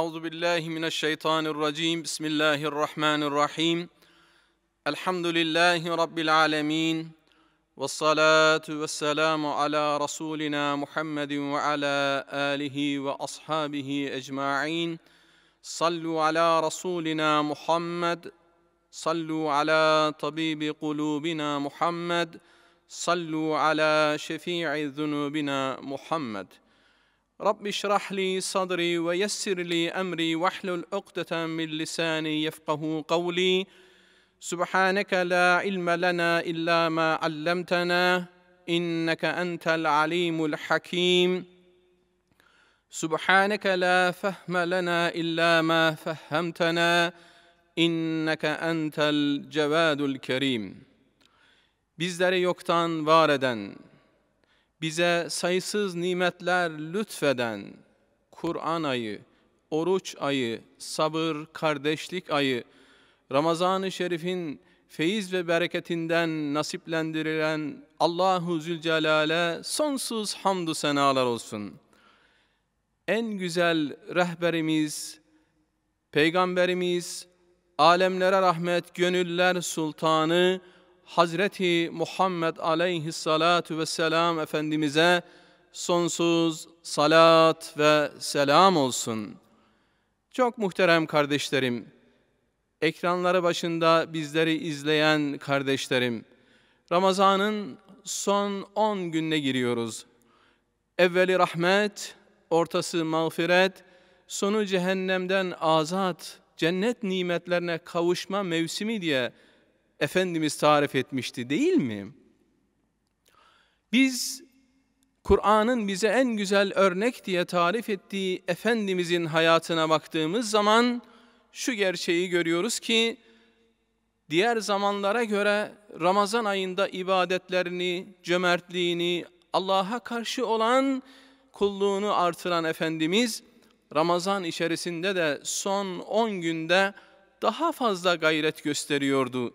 أعوذ بالله من الشيطان الرجيم بسم الله الرحمن الرحيم الحمد لله رب العالمين والصلاة والسلام على رسولنا محمد وعلى آله وأصحابه أجمعين صلوا على رسولنا محمد صلوا على طبيب قلوبنا محمد صلوا على شفيع ذنوبنا محمد رب اشرح لي صدري ويسر لي امري واحلل عقدة من لساني يفقه قولي سبحانك لا علم لنا الا ما علمتنا انك انت العليم الحكيم سبحانك لا فهم لنا الا ما فهمتنا انك انت الجواد الكريم Bizleri yoktan var eden, bize sayısız nimetler lütfeden Kur'an ayı, oruç ayı, sabır, kardeşlik ayı, Ramazan-ı Şerif'in feyiz ve bereketinden nasiplendirilen Allahu Zülcelal'e sonsuz hamdü senalar olsun. En güzel rehberimiz, peygamberimiz, alemlere rahmet, gönüller sultanı, Hazreti Muhammed aleyhissalatu vesselam Efendimiz'e sonsuz salat ve selam olsun. Çok muhterem kardeşlerim, ekranları başında bizleri izleyen kardeşlerim, Ramazan'ın son 10 gününe giriyoruz. Evveli rahmet, ortası mağfiret, sonu cehennemden azat, cennet nimetlerine kavuşma mevsimi diye Efendimiz tarif etmişti değil mi? Biz Kur'an'ın bize en güzel örnek diye tarif ettiği Efendimizin hayatına baktığımız zaman şu gerçeği görüyoruz ki diğer zamanlara göre Ramazan ayında ibadetlerini, cömertliğini, Allah'a karşı olan kulluğunu artıran Efendimiz Ramazan içerisinde de son 10 günde daha fazla gayret gösteriyordu.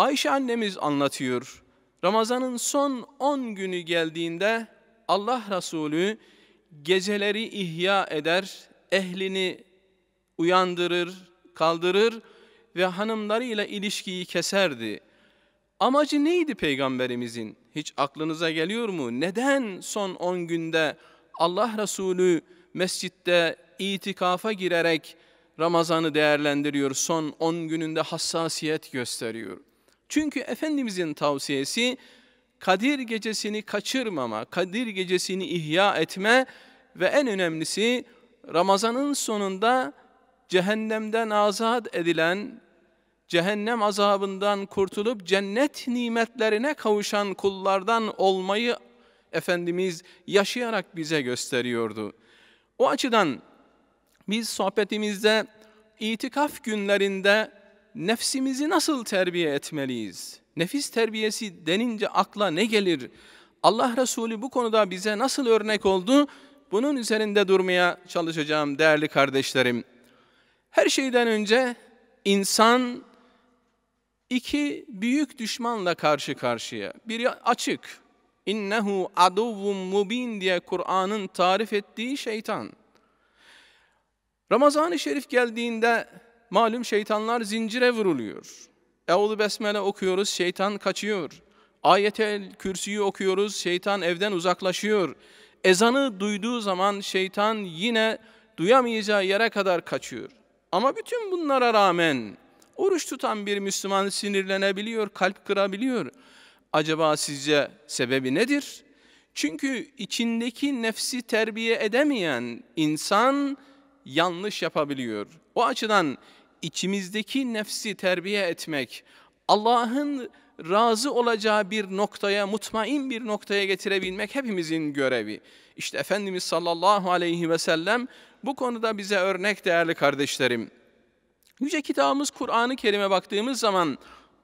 Ayşe annemiz anlatıyor. Ramazan'ın son 10 günü geldiğinde Allah Resulü geceleri ihya eder, ehlini uyandırır, kaldırır ve hanımlarıyla ilişkiyi keserdi. Amacı neydi peygamberimizin? Hiç aklınıza geliyor mu? Neden son 10 günde Allah Resulü mescitte itikafa girerek Ramazan'ı değerlendiriyor, son 10 gününde hassasiyet gösteriyor? Çünkü Efendimizin tavsiyesi Kadir gecesini kaçırmama, Kadir gecesini ihya etme ve en önemlisi Ramazan'ın sonunda cehennemden azat edilen, cehennem azabından kurtulup cennet nimetlerine kavuşan kullardan olmayı Efendimiz yaşayarak bize gösteriyordu. O açıdan biz sohbetimizde itikaf günlerinde nefsimizi nasıl terbiye etmeliyiz? Nefis terbiyesi denince akla ne gelir? Allah Resulü bu konuda bize nasıl örnek oldu? Bunun üzerinde durmaya çalışacağım değerli kardeşlerim. Her şeyden önce insan iki büyük düşmanla karşı karşıya. Biri açık. İnnehu aduvvum mubin diye Kur'an'ın tarif ettiği şeytan. Ramazan-ı Şerif geldiğinde malum şeytanlar zincire vuruluyor. Eûzu besmele okuyoruz, şeytan kaçıyor. Ayetel kürsüyü okuyoruz, şeytan evden uzaklaşıyor. Ezanı duyduğu zaman şeytan yine duyamayacağı yere kadar kaçıyor. Ama bütün bunlara rağmen oruç tutan bir Müslüman sinirlenebiliyor, kalp kırabiliyor. Acaba sizce sebebi nedir? Çünkü içindeki nefsi terbiye edemeyen insan yanlış yapabiliyor. O açıdan içimizdeki nefsi terbiye etmek, Allah'ın razı olacağı bir noktaya, mutmain bir noktaya getirebilmek hepimizin görevi. İşte Efendimiz sallallahu aleyhi ve sellem bu konuda bize örnek değerli kardeşlerim. Yüce kitabımız Kur'an-ı Kerim'e baktığımız zaman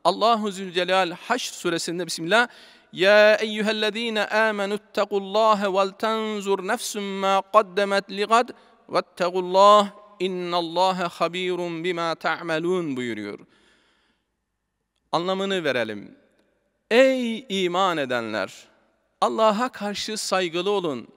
Allahu Zülcelal Haşr suresinde Bismillah Ya eyyühellezine amenuttakullaha vel tenzur nefsüm ma qaddemet ligad vettegullah innallâhe habirun bima ta'melûn buyuruyor. Anlamını verelim. Ey iman edenler! Allah'a karşı saygılı olun.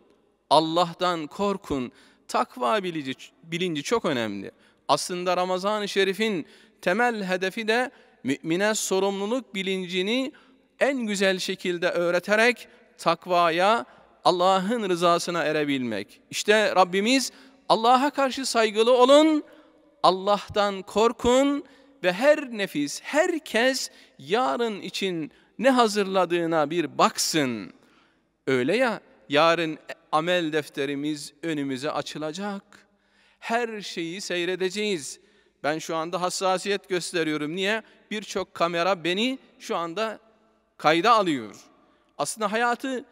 Allah'tan korkun. Takva bilici, bilinci çok önemli. Aslında Ramazan-ı Şerif'in temel hedefi de mümine sorumluluk bilincini en güzel şekilde öğreterek takvaya, Allah'ın rızasına erebilmek. İşte Rabbimiz Allah'a karşı saygılı olun, Allah'tan korkun ve her nefis, herkes yarın için ne hazırladığına bir baksın. Öyle ya, yarın amel defterimiz önümüze açılacak. Her şeyi seyredeceğiz. Ben şu anda hassasiyet gösteriyorum. Niye? Birçok kamera beni şu anda kayda alıyor. Aslında hayatı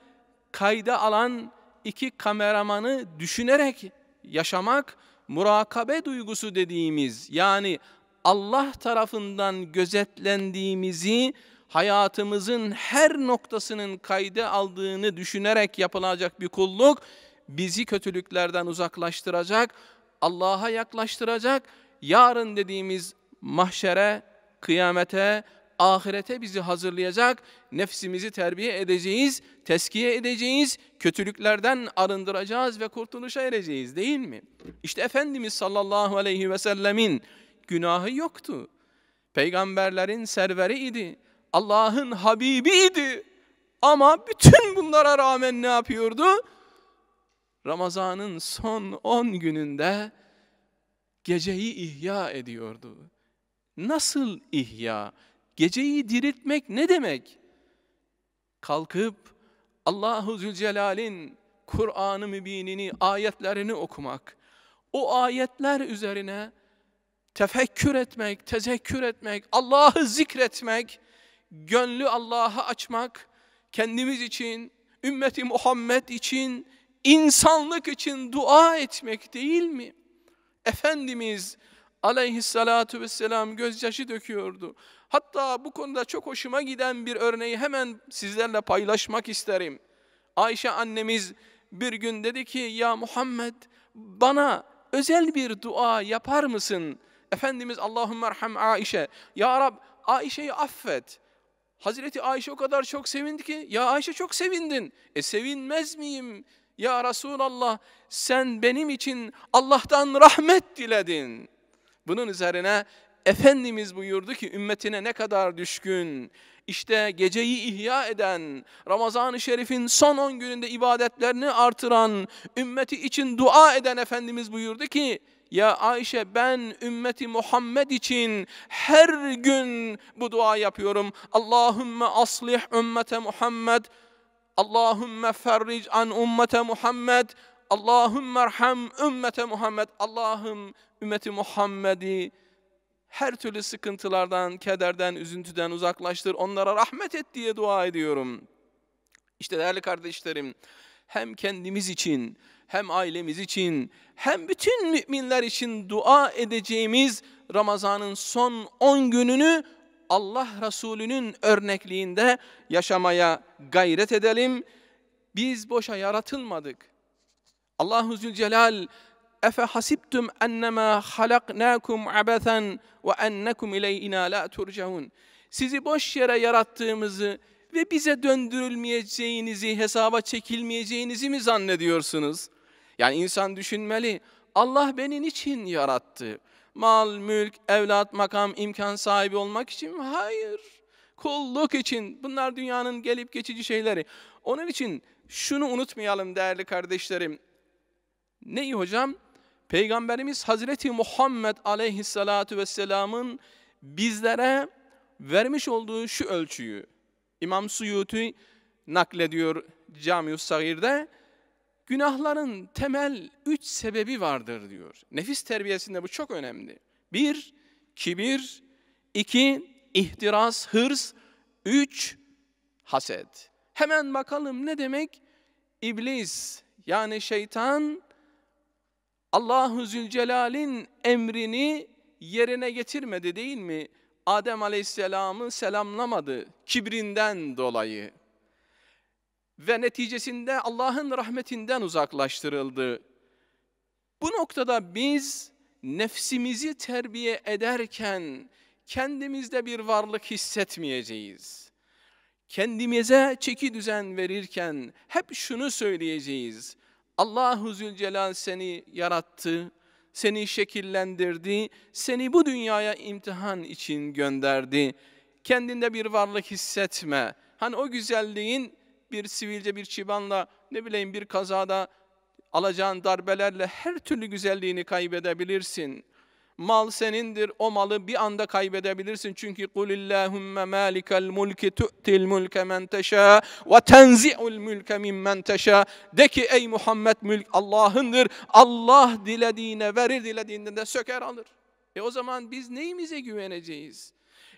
kayda alan iki kameramanı düşünerek yaşamak murakabe duygusu dediğimiz yani Allah tarafından gözetlendiğimizi hayatımızın her noktasının kayda aldığını düşünerek yapılacak bir kulluk bizi kötülüklerden uzaklaştıracak, Allah'a yaklaştıracak. Yarın dediğimiz mahşere, kıyamete, ahirete bizi hazırlayacak, nefsimizi terbiye edeceğiz, teskiye edeceğiz, kötülüklerden arındıracağız ve kurtuluşa ereceğiz değil mi? İşte Efendimiz sallallahu aleyhi ve sellemin günahı yoktu. Peygamberlerin serveri idi. Allah'ın Habibi idi. Ama bütün bunlara rağmen ne yapıyordu? Ramazan'ın son 10 gününde geceyi ihya ediyordu. Nasıl ihya? Geceyi diriltmek ne demek? Kalkıp Allahu Zülcelal'in Kur'an-ı Mübinini, ayetlerini okumak, o ayetler üzerine tefekkür etmek, tezekkür etmek, Allah'ı zikretmek, gönlü Allah'a açmak, kendimiz için, ümmeti Muhammed için, insanlık için dua etmek değil mi? Efendimiz aleyhissalatu vesselam gözyaşı döküyordu. Hatta bu konuda çok hoşuma giden bir örneği hemen sizlerle paylaşmak isterim. Ayşe annemiz bir gün dedi ki ya Muhammed bana özel bir dua yapar mısın? Efendimiz Allahümme erham Ayşe. Ya Rab Ayşe'yi affet. Hazreti Ayşe o kadar çok sevindi ki ya Ayşe çok sevindin. E sevinmez miyim? Ya Resulallah sen benim için Allah'tan rahmet diledin. Bunun üzerine Efendimiz buyurdu ki ümmetine ne kadar düşkün, işte geceyi ihya eden, Ramazan-ı Şerif'in son 10 gününde ibadetlerini artıran, ümmeti için dua eden Efendimiz buyurdu ki, ya Ayşe ben ümmeti Muhammed için her gün bu dua yapıyorum. Allahümme aslih ümmete Muhammed. Allahümme ferric an ümmete Muhammed. Allahümme erham ümmete Muhammed. Allah'ım ümmeti Muhammed'i her türlü sıkıntılardan, kederden, üzüntüden uzaklaştır. Onlara rahmet et diye dua ediyorum. İşte değerli kardeşlerim, hem kendimiz için, hem ailemiz için, hem bütün müminler için dua edeceğimiz Ramazan'ın son 10 gününü Allah Resulü'nün örnekliğinde yaşamaya gayret edelim. Biz boşa yaratılmadık. Allahu Zülcelal efe hasibtum ennemâ halaknâkum abethen ve ennekum ileynâ la turcaun. Sizi boş yere yarattığımızı ve bize döndürülmeyeceğinizi, hesaba çekilmeyeceğinizi mi zannediyorsunuz? Yani insan düşünmeli. Allah beni niçin yarattı? Mal, mülk, evlat, makam, imkan sahibi olmak için mi? Hayır. Kulluk için. Bunlar dünyanın gelip geçici şeyleri. Onun için şunu unutmayalım değerli kardeşlerim. Neyi hocam? Peygamberimiz Hazreti Muhammed Aleyhisselatü Vesselam'ın bizlere vermiş olduğu şu ölçüyü İmam Suyuti naklediyor Camius Sagir'de. Günahların temel üç sebebi vardır diyor. Nefis terbiyesinde bu çok önemli. Bir, kibir. iki ihtiras, hırs. Üç, haset. Hemen bakalım ne demek? İblis yani şeytan Allahu Zülcelal'in emrini yerine getirmedi değil mi? Adem Aleyhisselam'ı selamlamadı kibrinden dolayı. Ve neticesinde Allah'ın rahmetinden uzaklaştırıldı. Bu noktada biz nefsimizi terbiye ederken kendimizde bir varlık hissetmeyeceğiz. Kendimize çeki düzen verirken hep şunu söyleyeceğiz. Allahu Zülcelal seni yarattı, seni şekillendirdi, seni bu dünyaya imtihan için gönderdi. Kendinde bir varlık hissetme. Hani o güzelliğin bir sivilce, bir çibanla, ne bileyim bir kazada alacağın darbelerle her türlü güzelliğini kaybedebilirsin.'' Mal senindir. O malı bir anda kaybedebilirsin. Çünkü kul illahumme malikal mulki tu'til mulke men teşâ ve tenzi'ul mülke mimmen teşâ. De ki ey Muhammed mülk Allah'ındır. Allah dilediğine verir, dilediğinden de söker alır. E o zaman biz neyimize güveneceğiz?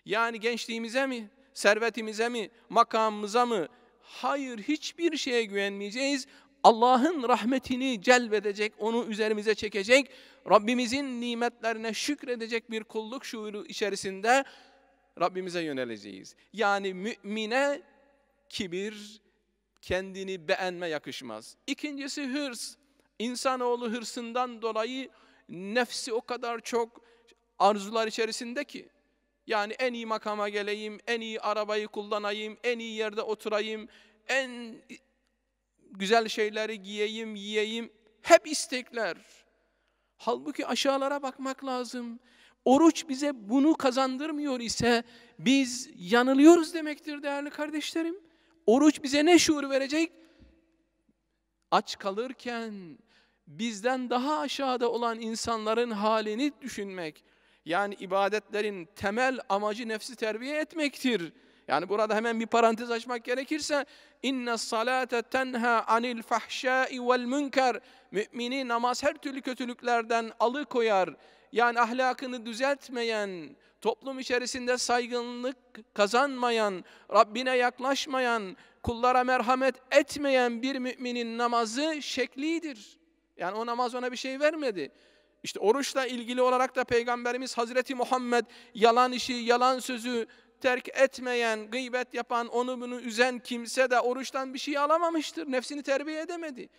Yani gençliğimize mi? Servetimize mi? Makamımıza mı? Hayır hiçbir şeye güvenmeyeceğiz. Allah'ın rahmetini celbedecek, onu üzerimize çekecek, Rabbimizin nimetlerine şükredecek bir kulluk şuuru içerisinde Rabbimize yöneleceğiz. Yani mümine kibir, kendini beğenme yakışmaz. İkincisi hırs. İnsanoğlu hırsından dolayı nefsi o kadar çok arzular içerisinde ki. Yani en iyi makama geleyim, en iyi arabayı kullanayım, en iyi yerde oturayım, en güzel şeyleri giyeyim, yiyeyim. Hep istekler. Halbuki aşağılara bakmak lazım. Oruç bize bunu kazandırmıyor ise biz yanılıyoruz demektir değerli kardeşlerim. Oruç bize ne şuur verecek? Aç kalırken bizden daha aşağıda olan insanların halini düşünmek. Yani ibadetlerin temel amacı nefsi terbiye etmektir. Yani burada hemen bir parantez açmak gerekirse inne salate tenha anil fahşai vel münker mümini namaz her türlü kötülüklerden alıkoyar. Yani ahlakını düzeltmeyen, toplum içerisinde saygınlık kazanmayan, Rabbine yaklaşmayan, kullara merhamet etmeyen bir müminin namazı şeklidir. Yani o namaz ona bir şey vermedi. İşte oruçla ilgili olarak da Peygamberimiz Hazreti Muhammed yalan işi, yalan sözü, terk etmeyen, gıybet yapan, onu bunu üzen kimse de oruçtan bir şey alamamıştır. Nefsini terbiye edemedi.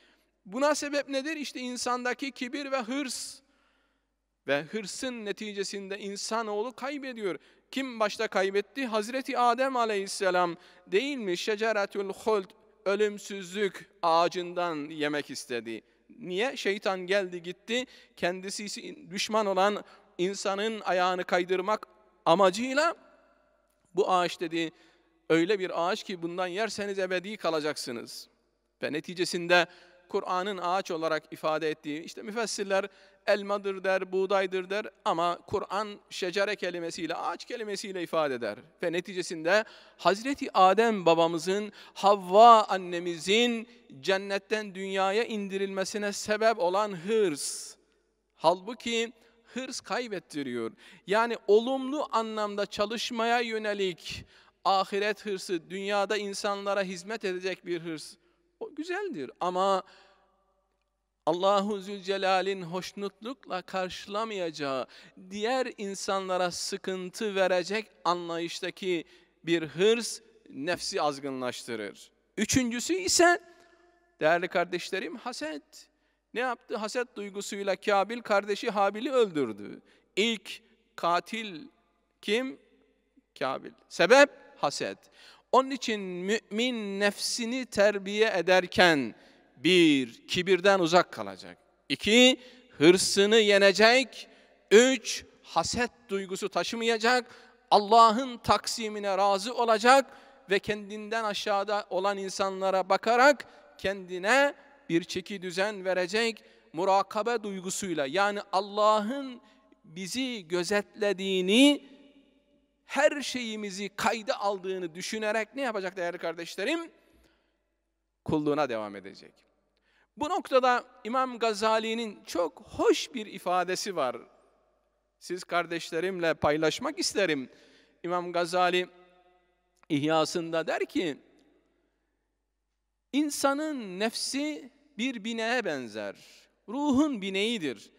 Buna sebep nedir? İşte insandaki kibir ve hırs. Ve hırsın neticesinde insanoğlu kaybediyor. Kim başta kaybetti? Hazreti Adem aleyhisselam değil mi? Şeceretül huld, ölümsüzlük ağacından yemek istedi. Niye? Şeytan geldi gitti, kendisi düşman olan insanın ayağını kaydırmak amacıyla bu ağaç dedi öyle bir ağaç ki bundan yerseniz ebedi kalacaksınız. Ve neticesinde Kur'an'ın ağaç olarak ifade ettiği, işte müfessirler elmadır der, buğdaydır der ama Kur'an şecere kelimesiyle, ağaç kelimesiyle ifade eder. Ve neticesinde Hazreti Adem babamızın, Havva annemizin cennetten dünyaya indirilmesine sebep olan hırs. Halbuki hırs kaybettiriyor. Yani olumlu anlamda çalışmaya yönelik ahiret hırsı, dünyada insanlara hizmet edecek bir hırs. O güzeldir ama Allahu Zülcelal'in hoşnutlukla karşılamayacağı, diğer insanlara sıkıntı verecek anlayıştaki bir hırs nefsi azgınlaştırır. Üçüncüsü ise değerli kardeşlerim haset. Ne yaptı? Haset duygusuyla Kabil kardeşi Habil'i öldürdü. İlk katil kim? Kabil. Sebep? Haset. Onun için mümin nefsini terbiye ederken bir, kibirden uzak kalacak. İki, hırsını yenecek. Üç, haset duygusu taşımayacak. Allah'ın taksimine razı olacak ve kendinden aşağıda olan insanlara bakarak kendine bir çeki düzen verecek murakabe duygusuyla yani Allah'ın bizi gözetlediğini, her şeyimizi kayda aldığını düşünerek ne yapacak değerli kardeşlerim? Kulluğuna devam edecek. Bu noktada İmam Gazali'nin çok hoş bir ifadesi var. Siz kardeşlerimle paylaşmak isterim. İmam Gazali İhyasında der ki, insanın nefsi bir bineğe benzer. Ruhun bineğidir.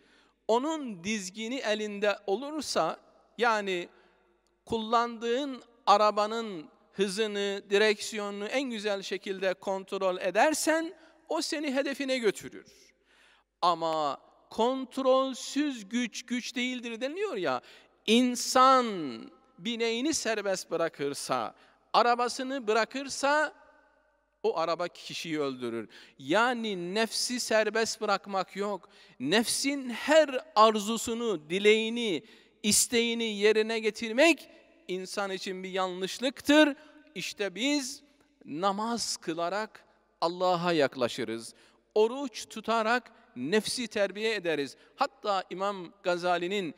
Onun dizgini elinde olursa yani kullandığın arabanın hızını, direksiyonunu en güzel şekilde kontrol edersen o seni hedefine götürür. Ama kontrolsüz güç güç değildir deniliyor ya. İnsan bineğini serbest bırakırsa, arabasını bırakırsa o araba kişiyi öldürür. Yani nefsi serbest bırakmak yok. Nefsin her arzusunu, dileğini, isteğini yerine getirmek insan için bir yanlışlıktır. İşte biz namaz kılarak Allah'a yaklaşırız. Oruç tutarak nefsi terbiye ederiz. Hatta İmam Gazali'nin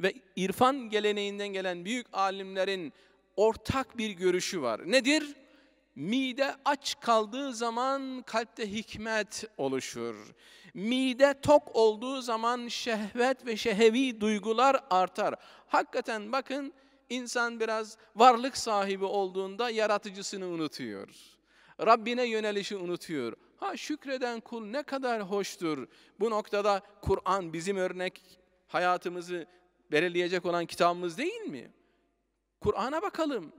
ve irfan geleneğinden gelen büyük alimlerin ortak bir görüşü var. Nedir? Mide aç kaldığı zaman kalpte hikmet oluşur. Mide tok olduğu zaman şehvet ve şehevi duygular artar. Hakikaten bakın insan biraz varlık sahibi olduğunda yaratıcısını unutuyor. Rabbine yönelişi unutuyor. Ha şükreden kul ne kadar hoştur. Bu noktada Kur'an bizim örnek hayatımızı belirleyecek olan kitabımız değil mi? Kur'an'a bakalım.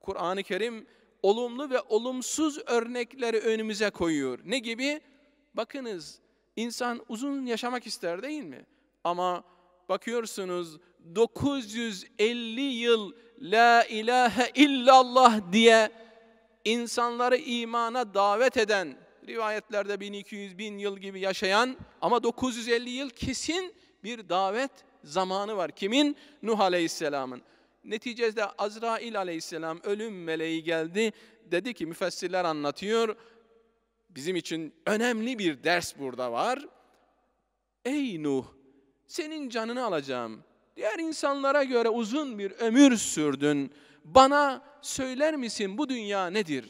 Kur'an-ı Kerim olumlu ve olumsuz örnekleri önümüze koyuyor. Ne gibi? Bakınız insan uzun yaşamak ister değil mi? Ama bakıyorsunuz 950 yıl la ilahe illallah diye insanları imana davet eden, rivayetlerde 1200 bin yıl gibi yaşayan ama 950 yıl kesin bir davet zamanı var. Kimin? Nuh Aleyhisselam'ın. Neticede Azrail aleyhisselam ölüm meleği geldi. Dedi ki müfessirler anlatıyor. Bizim için önemli bir ders burada var. Ey Nuh senin canını alacağım. Diğer insanlara göre uzun bir ömür sürdün. Bana söyler misin bu dünya nedir?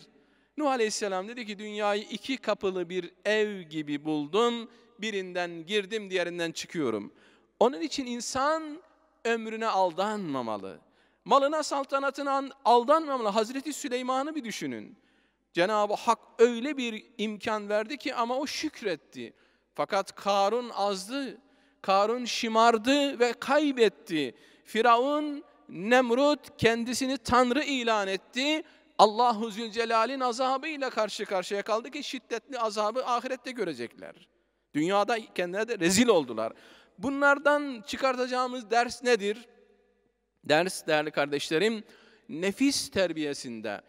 Nuh Aleyhisselam dedi ki dünyayı iki kapılı bir ev gibi buldum. Birinden girdim diğerinden çıkıyorum. Onun için insan ömrüne aldanmamalı malına saltanatına aldanmamalı. Hazreti Süleyman'ı bir düşünün. Cenab-ı Hak öyle bir imkan verdi ki ama o şükretti. Fakat Karun azdı, Karun şımardı ve kaybetti. Firavun, Nemrut kendisini tanrı ilan etti. Allahu Zülcelal'in azabıyla karşı karşıya kaldı ki şiddetli azabı ahirette görecekler. Dünyada kendine de rezil oldular. Bunlardan çıkartacağımız ders nedir? Ders değerli kardeşlerim, nefis terbiyesinde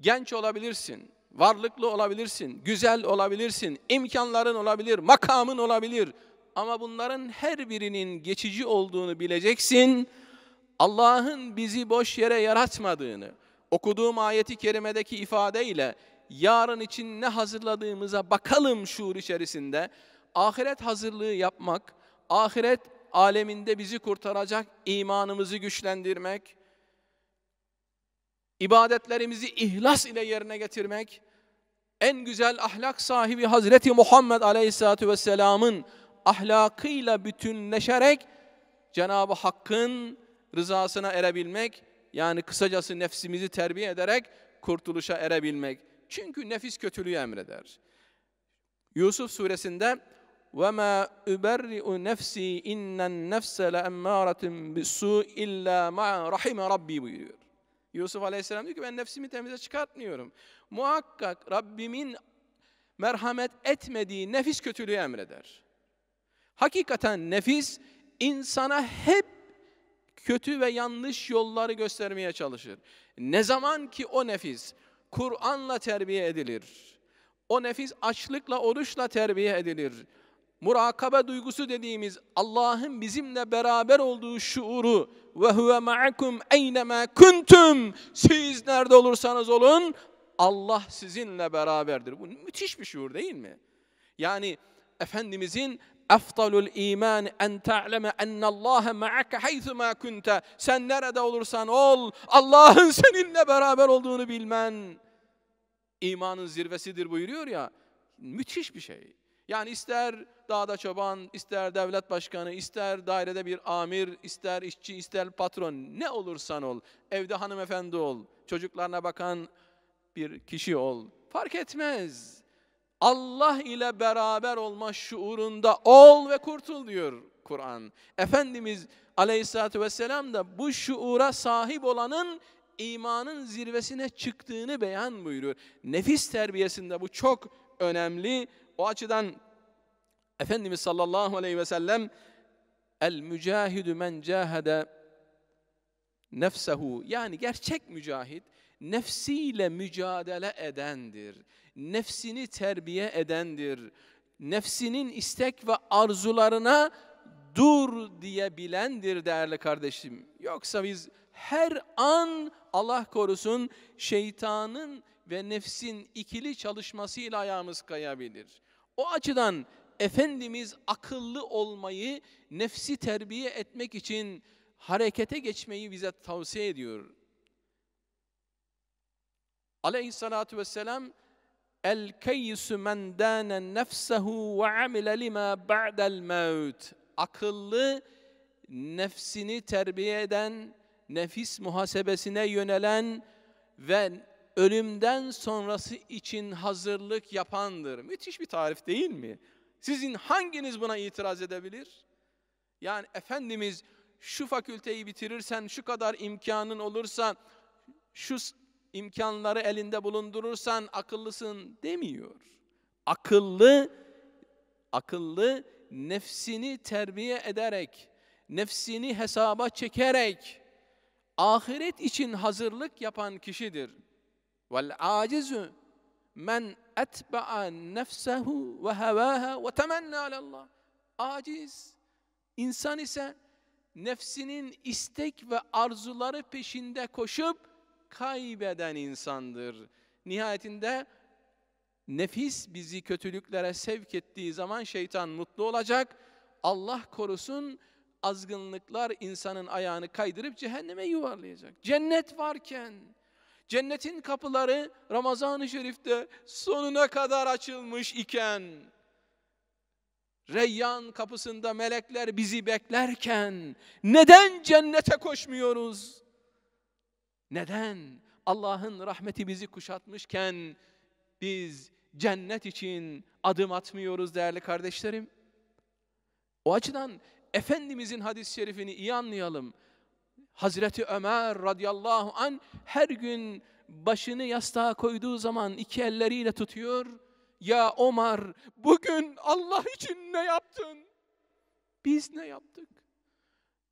genç olabilirsin, varlıklı olabilirsin, güzel olabilirsin, imkanların olabilir, makamın olabilir. Ama bunların her birinin geçici olduğunu bileceksin. Allah'ın bizi boş yere yaratmadığını, okuduğum ayeti kerimedeki ifadeyle yarın için ne hazırladığımıza bakalım şuur içerisinde. Ahiret hazırlığı yapmak, ahiret aleminde bizi kurtaracak imanımızı güçlendirmek, ibadetlerimizi ihlas ile yerine getirmek, en güzel ahlak sahibi Hazreti Muhammed Aleyhisselatü Vesselam'ın ahlakıyla bütünleşerek Cenab-ı Hakk'ın rızasına erebilmek, yani kısacası nefsimizi terbiye ederek kurtuluşa erebilmek. Çünkü nefis kötülüğü emreder. Yusuf suresinde وَمَا اُبَرِّئُ نَفْسِي اِنَّ النَّفْسَ لَاَمَّارَةٍ بِسُّ اِلَّا مَا رَحِمَ Rabbi buyuruyor. Yusuf Aleyhisselam diyor ki ben nefsimi temize çıkartmıyorum. Muhakkak Rabbimin merhamet etmediği nefis kötülüğü emreder. Hakikaten nefis insana hep kötü ve yanlış yolları göstermeye çalışır. Ne zaman ki o nefis Kur'an'la terbiye edilir, o nefis açlıkla, oruçla terbiye edilir, murakabe duygusu dediğimiz Allah'ın bizimle beraber olduğu şuuru ve huve ma'akum eynemâ kuntum siz nerede olursanız olun Allah sizinle beraberdir. Bu müthiş bir şuur değil mi? Yani Efendimizin eftalul iman en ta'leme ennallaha ma'ake haythuma kunte sen nerede olursan ol Allah'ın seninle beraber olduğunu bilmen imanın zirvesidir buyuruyor ya müthiş bir şey. Yani ister dağda çoban, ister devlet başkanı, ister dairede bir amir, ister işçi, ister patron ne olursan ol. Evde hanımefendi ol, çocuklarına bakan bir kişi ol. Fark etmez. Allah ile beraber olma şuurunda ol ve kurtul diyor Kur'an. Efendimiz aleyhissalatü vesselam da bu şuura sahip olanın imanın zirvesine çıktığını beyan buyuruyor. Nefis terbiyesinde bu çok önemli o açıdan Efendimiz sallallahu aleyhi ve sellem el mücahidü men cahede nefsehu yani gerçek mücahid nefsiyle mücadele edendir. Nefsini terbiye edendir. Nefsinin istek ve arzularına dur diyebilendir değerli kardeşim. Yoksa biz her an Allah korusun şeytanın ve nefsin ikili çalışmasıyla ayağımız kayabilir. O açıdan Efendimiz akıllı olmayı, nefsi terbiye etmek için harekete geçmeyi bize tavsiye ediyor. Aleyhissalatu vesselam El keysu men dâne nefsehu ve amile lima ba'del mevt. Akıllı, nefsini terbiye eden, nefis muhasebesine yönelen ve ölümden sonrası için hazırlık yapandır. Müthiş bir tarif değil mi? Sizin hanginiz buna itiraz edebilir? Yani Efendimiz şu fakülteyi bitirirsen, şu kadar imkanın olursa, şu imkanları elinde bulundurursan akıllısın demiyor. Akıllı, akıllı nefsini terbiye ederek, nefsini hesaba çekerek, ahiret için hazırlık yapan kişidir. Vel acizu men etba'a nefsehu ve hevaha ve temenni alallah. Aciz insan ise nefsinin istek ve arzuları peşinde koşup kaybeden insandır. Nihayetinde nefis bizi kötülüklere sevk ettiği zaman şeytan mutlu olacak. Allah korusun azgınlıklar insanın ayağını kaydırıp cehenneme yuvarlayacak. Cennet varken Cennetin kapıları Ramazan-ı Şerif'te sonuna kadar açılmış iken, Reyyan kapısında melekler bizi beklerken neden cennete koşmuyoruz? Neden Allah'ın rahmeti bizi kuşatmışken biz cennet için adım atmıyoruz değerli kardeşlerim? O açıdan Efendimizin hadis-i şerifini iyi anlayalım. Hazreti Ömer radıyallahu an her gün başını yastığa koyduğu zaman iki elleriyle tutuyor. Ya Ömer bugün Allah için ne yaptın? Biz ne yaptık?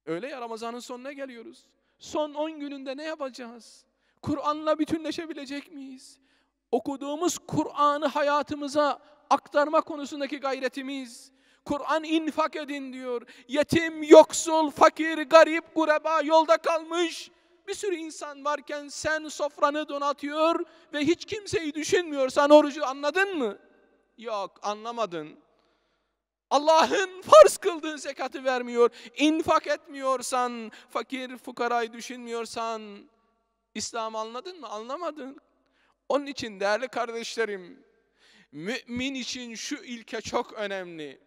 Öyle ya Ramazan'ın sonuna geliyoruz. Son 10 gününde ne yapacağız? Kur'an'la bütünleşebilecek miyiz? Okuduğumuz Kur'an'ı hayatımıza aktarma konusundaki gayretimiz, Kur'an infak edin diyor. Yetim, yoksul, fakir, garip, gureba yolda kalmış bir sürü insan varken sen sofranı donatıyor ve hiç kimseyi düşünmüyorsan orucu anladın mı? Yok anlamadın. Allah'ın farz kıldığı zekatı vermiyor, infak etmiyorsan, fakir fukarayı düşünmüyorsan İslam anladın mı? Anlamadın. Onun için değerli kardeşlerim, mümin için şu ilke çok önemli.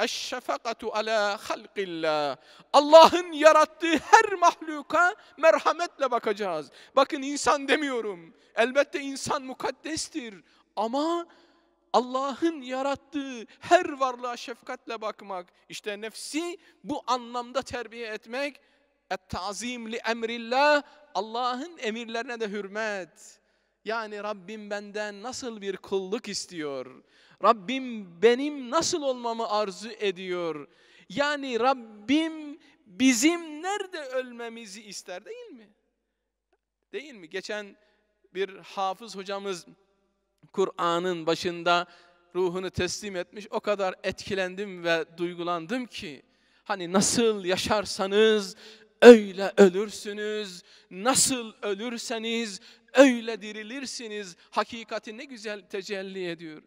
Eşşefakatu ala halqillah. Allah'ın yarattığı her mahluka merhametle bakacağız. Bakın insan demiyorum. Elbette insan mukaddestir. Ama Allah'ın yarattığı her varlığa şefkatle bakmak, işte nefsi bu anlamda terbiye etmek, et-tazim Allah'ın emirlerine de hürmet. Yani Rabbim benden nasıl bir kulluk istiyor? Rabbim benim nasıl olmamı arzu ediyor. Yani Rabbim bizim nerede ölmemizi ister değil mi? Değil mi? Geçen bir hafız hocamız Kur'an'ın başında ruhunu teslim etmiş. O kadar etkilendim ve duygulandım ki hani nasıl yaşarsanız öyle ölürsünüz. Nasıl ölürseniz öyle dirilirsiniz. Hakikati ne güzel tecelli ediyor.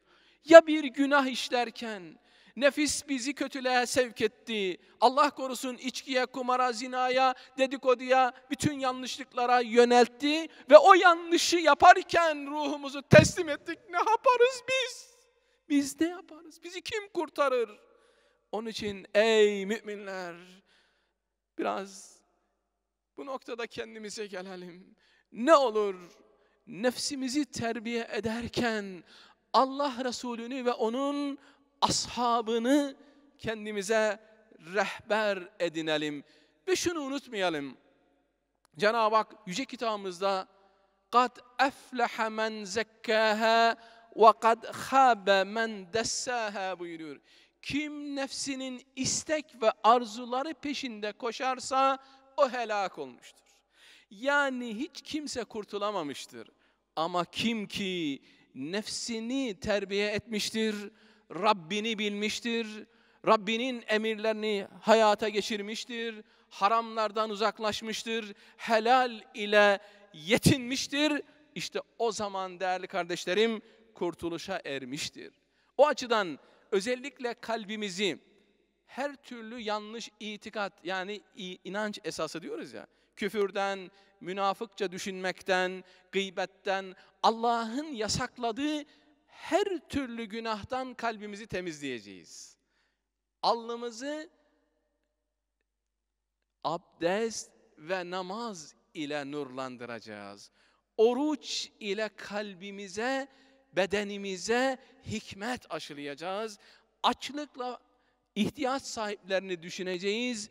Ya bir günah işlerken nefis bizi kötülüğe sevk etti. Allah korusun içkiye, kumara, zinaya, dedikoduya, bütün yanlışlıklara yöneltti ve o yanlışı yaparken ruhumuzu teslim ettik. Ne yaparız biz? Biz ne yaparız? Bizi kim kurtarır? Onun için ey müminler biraz bu noktada kendimize gelelim. Ne olur nefsimizi terbiye ederken Allah Resulü'nü ve onun ashabını kendimize rehber edinelim. Ve şunu unutmayalım. Cenab-ı Hak yüce kitabımızda قَدْ اَفْلَحَ مَنْ زَكَّاهَا وَقَدْ خَابَ مَنْ دَسَّاهَا buyuruyor. Kim nefsinin istek ve arzuları peşinde koşarsa o helak olmuştur. Yani hiç kimse kurtulamamıştır. Ama kim ki nefsini terbiye etmiştir, Rabbini bilmiştir, Rabbinin emirlerini hayata geçirmiştir, haramlardan uzaklaşmıştır, helal ile yetinmiştir. İşte o zaman değerli kardeşlerim kurtuluşa ermiştir. O açıdan özellikle kalbimizi her türlü yanlış itikat yani inanç esası diyoruz ya. Küfürden, münafıkça düşünmekten, gıybetten, Allah'ın yasakladığı her türlü günahtan kalbimizi temizleyeceğiz. Alnımızı abdest ve namaz ile nurlandıracağız. Oruç ile kalbimize, bedenimize hikmet aşılayacağız. Açlıkla ihtiyaç sahiplerini düşüneceğiz.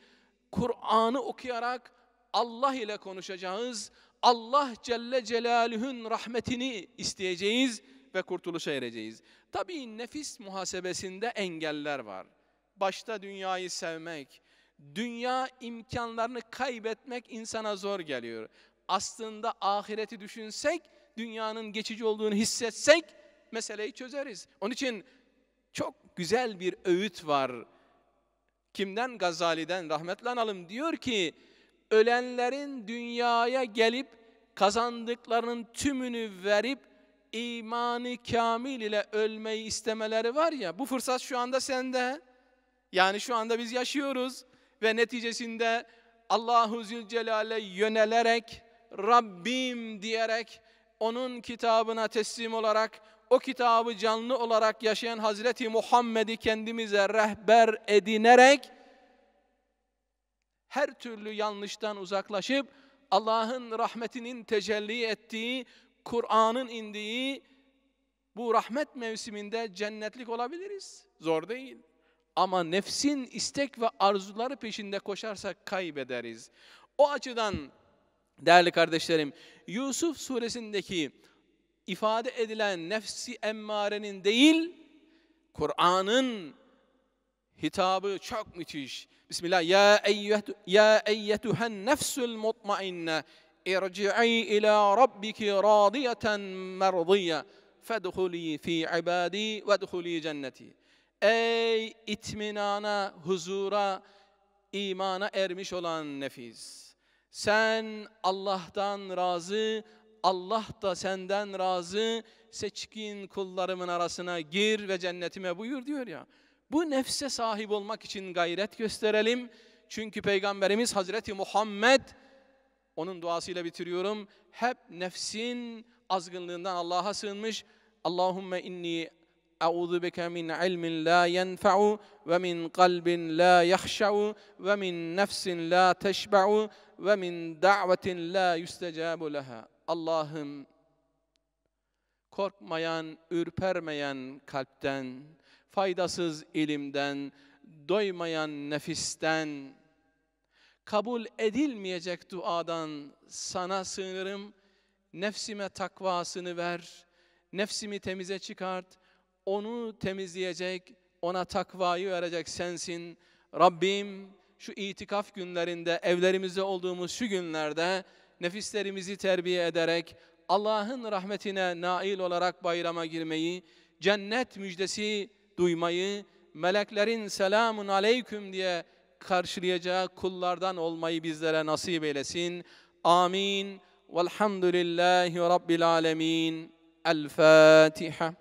Kur'an'ı okuyarak Allah ile konuşacağız. Allah Celle Celaluhu'nun rahmetini isteyeceğiz ve kurtuluşa ereceğiz. Tabii nefis muhasebesinde engeller var. Başta dünyayı sevmek, dünya imkanlarını kaybetmek insana zor geliyor. Aslında ahireti düşünsek, dünyanın geçici olduğunu hissetsek meseleyi çözeriz. Onun için çok güzel bir öğüt var. Kimden? Gazali'den rahmetle analım. Diyor ki, ölenlerin dünyaya gelip kazandıklarının tümünü verip imanı kamil ile ölmeyi istemeleri var ya bu fırsat şu anda sende. Yani şu anda biz yaşıyoruz ve neticesinde Allahu Zülcelal'e yönelerek Rabbim diyerek onun kitabına teslim olarak o kitabı canlı olarak yaşayan Hazreti Muhammed'i kendimize rehber edinerek her türlü yanlıştan uzaklaşıp Allah'ın rahmetinin tecelli ettiği, Kur'an'ın indiği bu rahmet mevsiminde cennetlik olabiliriz. Zor değil. Ama nefsin istek ve arzuları peşinde koşarsak kaybederiz. O açıdan değerli kardeşlerim Yusuf suresindeki ifade edilen nefsi emmarenin değil Kur'an'ın hitabı çok müthiş. Bismillah. Ya eyyetü ya eyyetühen nefsül mutmainne irci'i ila rabbiki radiyeten merdiye fedhuli fi ibadi ve dhuli cenneti. Ey itminana, huzura, imana ermiş olan nefis. Sen Allah'tan razı, Allah da senden razı, seçkin kullarımın arasına gir ve cennetime buyur diyor ya. Bu nefse sahip olmak için gayret gösterelim. Çünkü Peygamberimiz Hazreti Muhammed onun duasıyla bitiriyorum. Hep nefsin azgınlığından Allah'a sığınmış. Allahümme inni أعوذ بك من علم لا ينفع ومن قلب لا يخشع ومن نفس لا تشبع ومن دعوة لا يستجاب لها Allah'ım korkmayan, ürpermeyen kalpten, faydasız ilimden, doymayan nefisten, kabul edilmeyecek duadan sana sığınırım. Nefsime takvasını ver, nefsimi temize çıkart, onu temizleyecek, ona takvayı verecek sensin. Rabbim şu itikaf günlerinde, evlerimizde olduğumuz şu günlerde nefislerimizi terbiye ederek Allah'ın rahmetine nail olarak bayrama girmeyi, cennet müjdesi duymayı, meleklerin selamun aleyküm diye karşılayacağı kullardan olmayı bizlere nasip eylesin. Amin. Velhamdülillahi Rabbil alemin. El Fatiha.